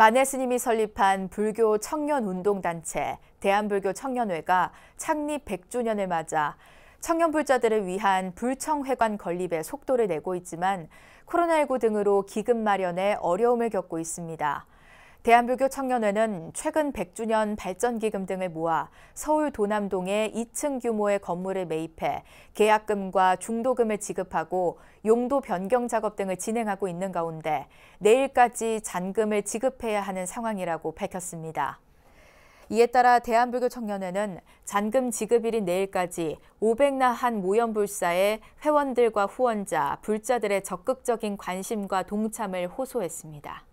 만해 스님이 설립한 불교 청년운동단체 대한불교 청년회가 창립 100주년을 맞아 청년 불자들을 위한 불청회관 건립에 속도를 내고 있지만 코로나19 등으로 기금 마련에 어려움을 겪고 있습니다. 대한불교 청년회는 최근 100주년 발전기금 등을 모아 서울 도남동에 2층 규모의 건물을 매입해 계약금과 중도금을 지급하고 용도 변경 작업 등을 진행하고 있는 가운데 내일까지 잔금을 지급해야 하는 상황이라고 밝혔습니다. 이에 따라 대한불교 청년회는 잔금 지급일인 내일까지 500나한 모연불사의 회원들과 후원자, 불자들의 적극적인 관심과 동참을 호소했습니다.